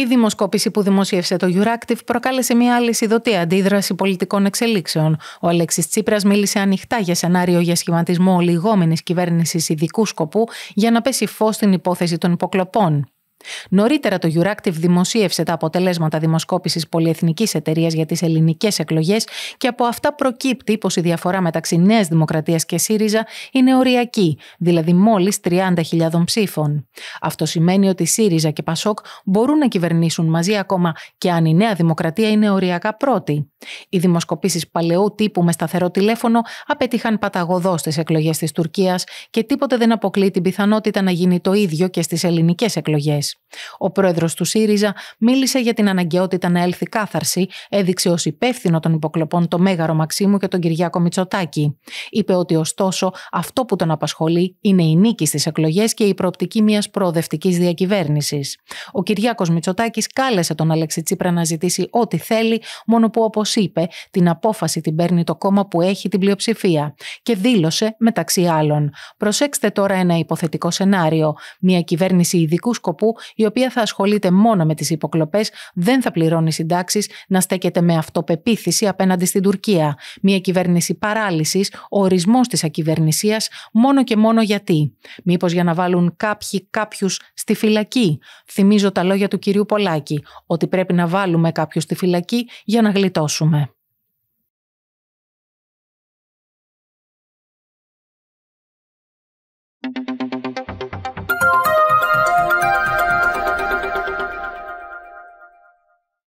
Η δημοσκόπηση που δημοσίευσε το Euractiv προκάλεσε μια αλυσιδωτή αντίδραση πολιτικών εξελίξεων. Ο Αλέξης Τσίπρας μίλησε ανοιχτά για σενάριο για σχηματισμό ολιγόμενης κυβέρνησης ειδικού σκοπού για να πέσει φως στην υπόθεση των υποκλοπών. Νωρίτερα το Euractiv δημοσίευσε τα αποτελέσματα δημοσκόπησης πολυεθνικής εταιρείας για τις ελληνικές εκλογές και από αυτά προκύπτει πως η διαφορά μεταξύ Νέας δημοκρατίας και ΣΥΡΙΖΑ είναι οριακή, δηλαδή μόλις 30.000 ψήφων. Αυτό σημαίνει ότι ΣΥΡΙΖΑ και ΠΑΣΟΚ μπορούν να κυβερνήσουν μαζί ακόμα και αν η Νέα Δημοκρατία είναι οριακά πρώτη. Οι δημοσκοπήσεις παλαιού τύπου με σταθερό τηλέφωνο απέτυχαν παταγωδός στις εκλογές της Τουρκίας και τίποτε δεν αποκλεί την πιθανότητα να γίνει το ίδιο και στις ελληνικές εκλογές. Ο πρόεδρος του ΣΥΡΙΖΑ μίλησε για την αναγκαιότητα να έλθει κάθαρση, έδειξε ως υπεύθυνο των υποκλοπών το Μέγαρο Μαξίμου και τον Κυριάκο Μητσοτάκη. Είπε ότι ωστόσο αυτό που τον απασχολεί είναι η νίκη στις εκλογές και η προοπτική μιας προοδευτικής διακυβέρνησης. Ο Κυριάκος Μητσοτάκης κάλεσε τον Αλέξη Τσίπρα να ζητήσει ό,τι θέλει, μόνο που όπως είπε, την απόφαση την παίρνει το κόμμα που έχει την πλειοψηφία. Και δήλωσε μεταξύ άλλων. Προσέξτε τώρα ένα υποθετικό σενάριο. Μια κυβέρνηση ειδικού σκοπού η οποία θα ασχολείται μόνο με τις υποκλοπές, δεν θα πληρώνει συντάξεις, να στέκεται με αυτοπεποίθηση απέναντι στην Τουρκία. Μια κυβέρνηση παράλυσης, ορισμός της ακυβερνησίας, μόνο και μόνο γιατί. Μήπως για να βάλουν κάποιοι κάποιους στη φυλακή. Θυμίζω τα λόγια του κυρίου Πολάκη, ότι πρέπει να βάλουμε κάποιους στη φυλακή για να γλιτώσουμε.